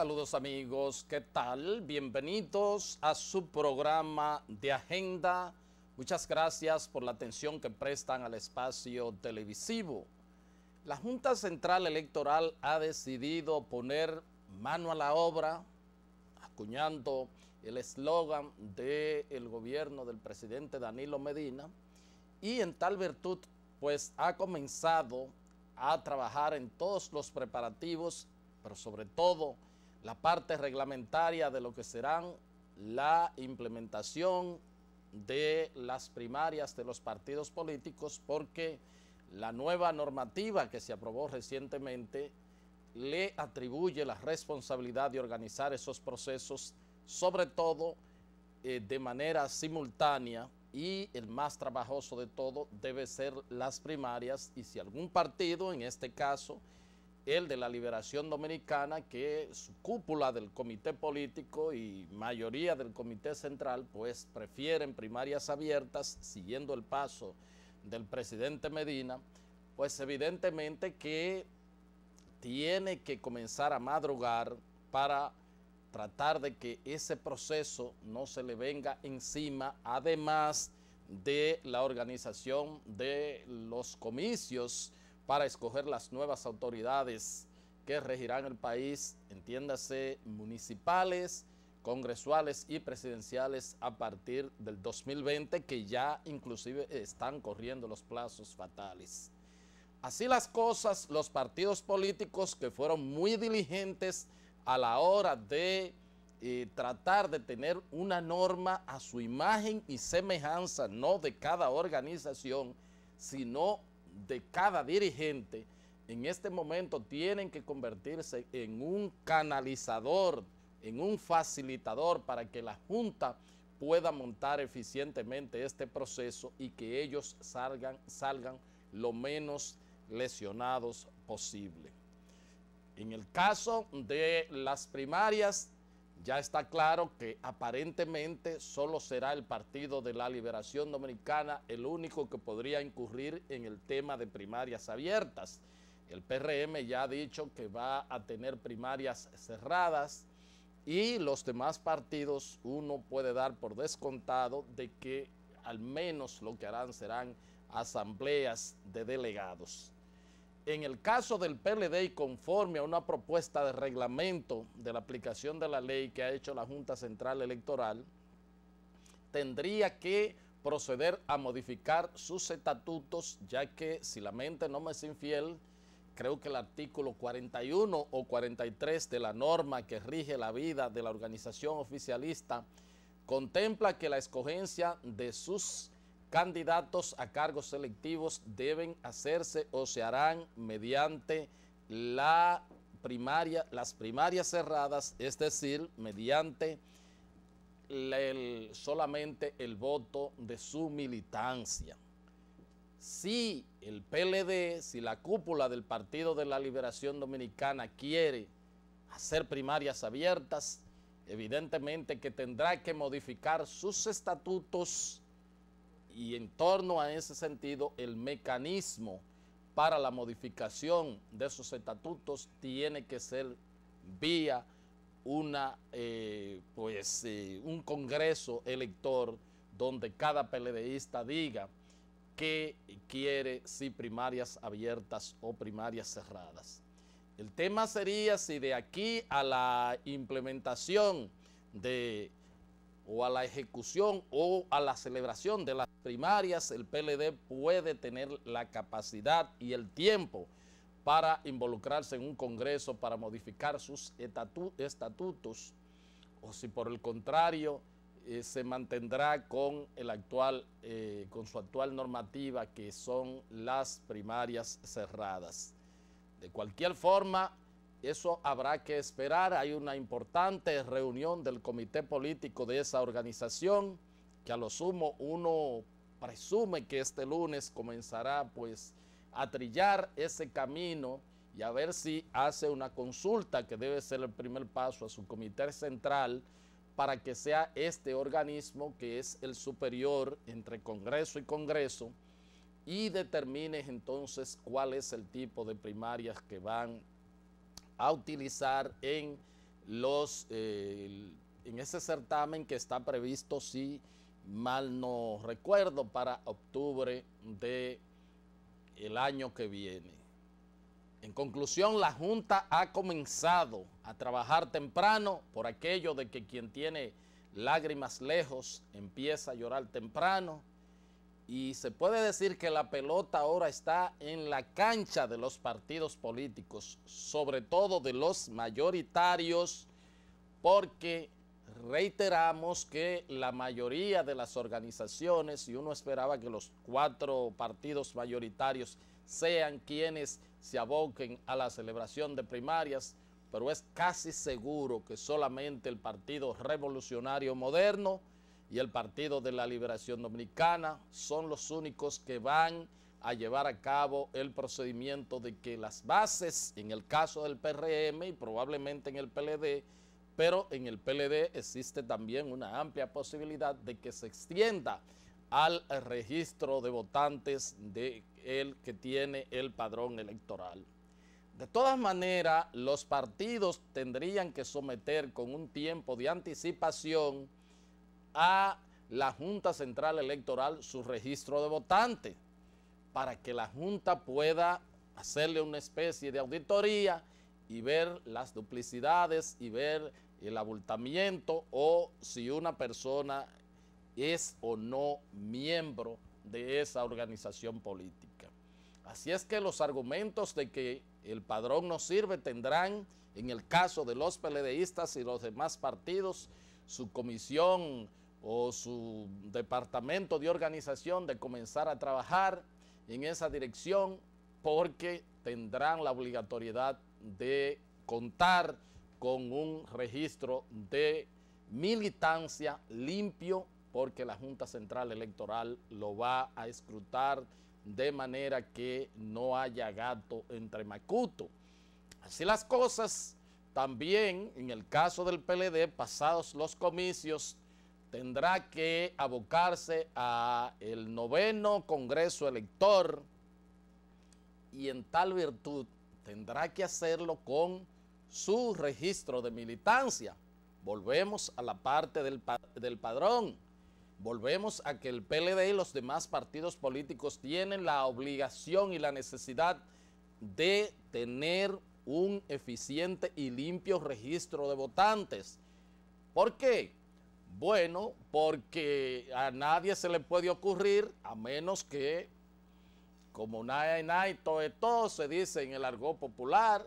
Saludos amigos, ¿qué tal? Bienvenidos a su programa de agenda. Muchas gracias por la atención que prestan al espacio televisivo. La Junta Central Electoral ha decidido poner mano a la obra, acuñando el eslogan del gobierno del presidente Danilo Medina, y en tal virtud, pues ha comenzado a trabajar en todos los preparativos, pero sobre todo la parte reglamentaria de lo que serán la implementación de las primarias de los partidos políticos porque la nueva normativa que se aprobó recientemente le atribuye la responsabilidad de organizar esos procesos, sobre todo eh, de manera simultánea y el más trabajoso de todo debe ser las primarias y si algún partido, en este caso el de la Liberación Dominicana, que su cúpula del comité político y mayoría del comité central, pues prefieren primarias abiertas, siguiendo el paso del presidente Medina, pues evidentemente que tiene que comenzar a madrugar para tratar de que ese proceso no se le venga encima, además de la organización de los comicios para escoger las nuevas autoridades que regirán el país, entiéndase, municipales, congresuales y presidenciales a partir del 2020, que ya inclusive están corriendo los plazos fatales. Así las cosas, los partidos políticos que fueron muy diligentes a la hora de eh, tratar de tener una norma a su imagen y semejanza, no de cada organización, sino de cada dirigente en este momento tienen que convertirse en un canalizador, en un facilitador para que la Junta pueda montar eficientemente este proceso y que ellos salgan, salgan lo menos lesionados posible. En el caso de las primarias, ya está claro que aparentemente solo será el Partido de la Liberación Dominicana el único que podría incurrir en el tema de primarias abiertas. El PRM ya ha dicho que va a tener primarias cerradas y los demás partidos uno puede dar por descontado de que al menos lo que harán serán asambleas de delegados. En el caso del PLD y conforme a una propuesta de reglamento de la aplicación de la ley que ha hecho la Junta Central Electoral, tendría que proceder a modificar sus estatutos, ya que si la mente no me es infiel, creo que el artículo 41 o 43 de la norma que rige la vida de la organización oficialista contempla que la escogencia de sus candidatos a cargos selectivos deben hacerse o se harán mediante la primaria, las primarias cerradas, es decir, mediante solamente el voto de su militancia. Si el PLD, si la cúpula del Partido de la Liberación Dominicana quiere hacer primarias abiertas, evidentemente que tendrá que modificar sus estatutos y en torno a ese sentido el mecanismo para la modificación de esos estatutos tiene que ser vía una, eh, pues, eh, un congreso elector donde cada PLDista diga qué quiere, si primarias abiertas o primarias cerradas. El tema sería si de aquí a la implementación de o a la ejecución o a la celebración de las primarias, el PLD puede tener la capacidad y el tiempo para involucrarse en un congreso, para modificar sus estatutos, o si por el contrario eh, se mantendrá con, el actual, eh, con su actual normativa, que son las primarias cerradas. De cualquier forma, eso habrá que esperar. Hay una importante reunión del comité político de esa organización que a lo sumo uno presume que este lunes comenzará pues a trillar ese camino y a ver si hace una consulta que debe ser el primer paso a su comité central para que sea este organismo que es el superior entre Congreso y Congreso y determine entonces cuál es el tipo de primarias que van a utilizar en, los, eh, en ese certamen que está previsto, si mal no recuerdo, para octubre de el año que viene. En conclusión, la Junta ha comenzado a trabajar temprano por aquello de que quien tiene lágrimas lejos empieza a llorar temprano y se puede decir que la pelota ahora está en la cancha de los partidos políticos, sobre todo de los mayoritarios, porque reiteramos que la mayoría de las organizaciones, y uno esperaba que los cuatro partidos mayoritarios sean quienes se aboquen a la celebración de primarias, pero es casi seguro que solamente el Partido Revolucionario Moderno y el Partido de la Liberación Dominicana son los únicos que van a llevar a cabo el procedimiento de que las bases, en el caso del PRM y probablemente en el PLD, pero en el PLD existe también una amplia posibilidad de que se extienda al registro de votantes de el que tiene el padrón electoral. De todas maneras, los partidos tendrían que someter con un tiempo de anticipación a la Junta Central Electoral su registro de votantes para que la Junta pueda hacerle una especie de auditoría y ver las duplicidades y ver el abultamiento o si una persona es o no miembro de esa organización política. Así es que los argumentos de que el padrón no sirve tendrán, en el caso de los peledeístas y los demás partidos, su comisión o su departamento de organización de comenzar a trabajar en esa dirección porque tendrán la obligatoriedad de contar con un registro de militancia limpio porque la Junta Central Electoral lo va a escrutar de manera que no haya gato entre macuto. Así las cosas, también en el caso del PLD, pasados los comicios, tendrá que abocarse a el noveno Congreso Elector y en tal virtud tendrá que hacerlo con su registro de militancia. Volvemos a la parte del, del padrón. Volvemos a que el PLD y los demás partidos políticos tienen la obligación y la necesidad de tener un eficiente y limpio registro de votantes. ¿Por qué? Bueno, porque a nadie se le puede ocurrir, a menos que, como nada nada todo, todo se dice en el argot popular,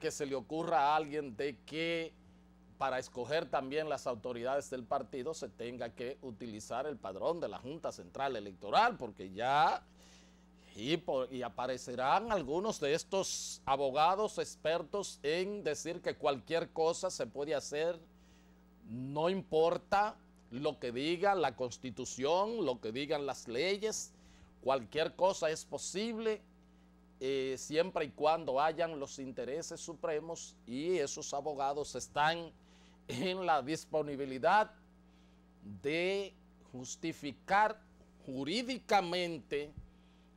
que se le ocurra a alguien de que para escoger también las autoridades del partido se tenga que utilizar el padrón de la Junta Central Electoral, porque ya y, aparecerán algunos de estos abogados expertos en decir que cualquier cosa se puede hacer no importa lo que diga la constitución, lo que digan las leyes, cualquier cosa es posible eh, siempre y cuando hayan los intereses supremos y esos abogados están en la disponibilidad de justificar jurídicamente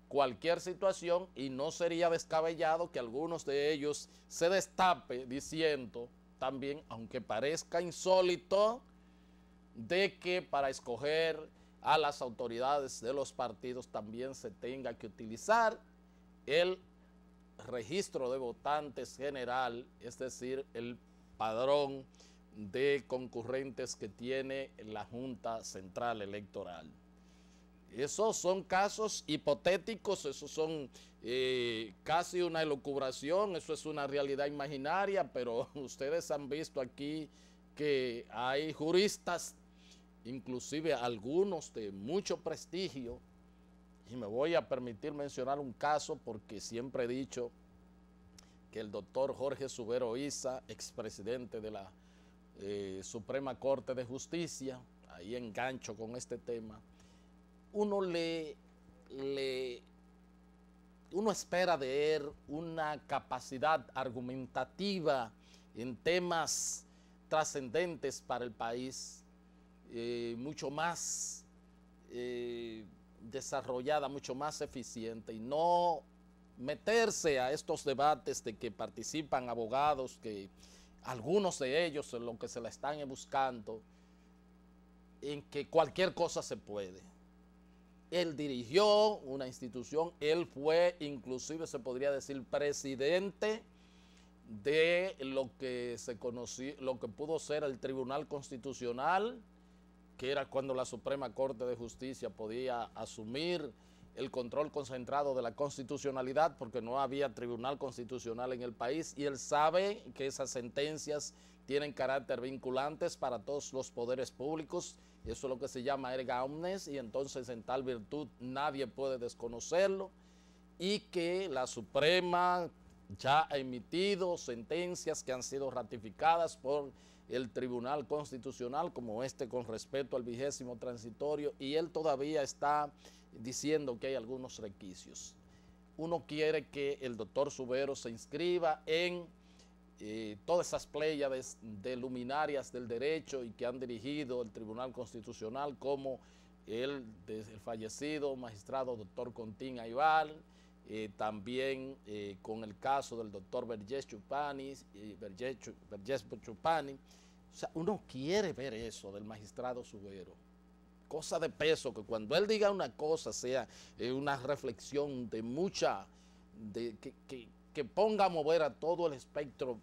cualquier situación y no sería descabellado que algunos de ellos se destape diciendo también, aunque parezca insólito, de que para escoger a las autoridades de los partidos también se tenga que utilizar el registro de votantes general, es decir, el padrón de concurrentes que tiene la Junta Central Electoral. Esos son casos hipotéticos, esos son eh, casi una elucubración, eso es una realidad imaginaria, pero ustedes han visto aquí que hay juristas, inclusive algunos de mucho prestigio, y me voy a permitir mencionar un caso porque siempre he dicho que el doctor Jorge Subero Isa, expresidente de la eh, Suprema Corte de Justicia, ahí engancho con este tema, uno le, uno espera de él una capacidad argumentativa en temas trascendentes para el país, eh, mucho más eh, desarrollada, mucho más eficiente, y no meterse a estos debates de que participan abogados, que algunos de ellos en lo que se la están buscando, en que cualquier cosa se puede él dirigió una institución, él fue inclusive se podría decir presidente de lo que se lo que pudo ser el Tribunal Constitucional, que era cuando la Suprema Corte de Justicia podía asumir el control concentrado de la constitucionalidad porque no había tribunal constitucional en el país y él sabe que esas sentencias tienen carácter vinculantes para todos los poderes públicos, eso es lo que se llama erga omnes, y entonces en tal virtud nadie puede desconocerlo, y que la Suprema ya ha emitido sentencias que han sido ratificadas por el Tribunal Constitucional, como este con respecto al vigésimo transitorio, y él todavía está diciendo que hay algunos requisitos. Uno quiere que el doctor Subero se inscriba en eh, todas esas pléyades de luminarias del derecho y que han dirigido el Tribunal Constitucional, como el, fallecido magistrado doctor Contín Ayval, eh, también eh, con el caso del doctor Vergés Chupani, sea, uno quiere ver eso del magistrado Subero. Cosa de peso, que cuando él diga una cosa sea una reflexión de mucha, que ponga a mover a todo el espectro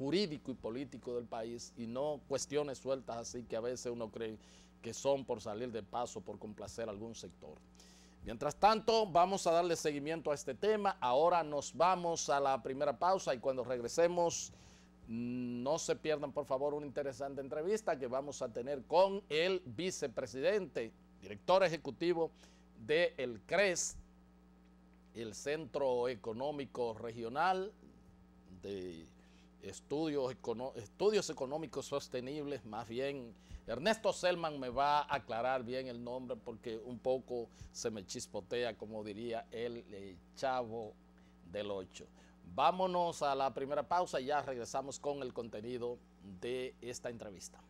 jurídico y político del país y no cuestiones sueltas así que a veces uno cree que son por salir de paso, por complacer algún sector. Mientras tanto, vamos a darle seguimiento a este tema. Ahora nos vamos a la primera pausa y cuando regresemos, mm, no se pierdan por favor una interesante entrevista que vamos a tener con el vicepresidente, director ejecutivo del el CRES, el Centro Económico Regional de estudios, estudios económicos sostenibles, más bien. Ernesto Selman me va a aclarar bien el nombre porque un poco se me chispotea, como diría el eh, chavo del ocho. Vámonos a la primera pausa y ya regresamos con el contenido de esta entrevista.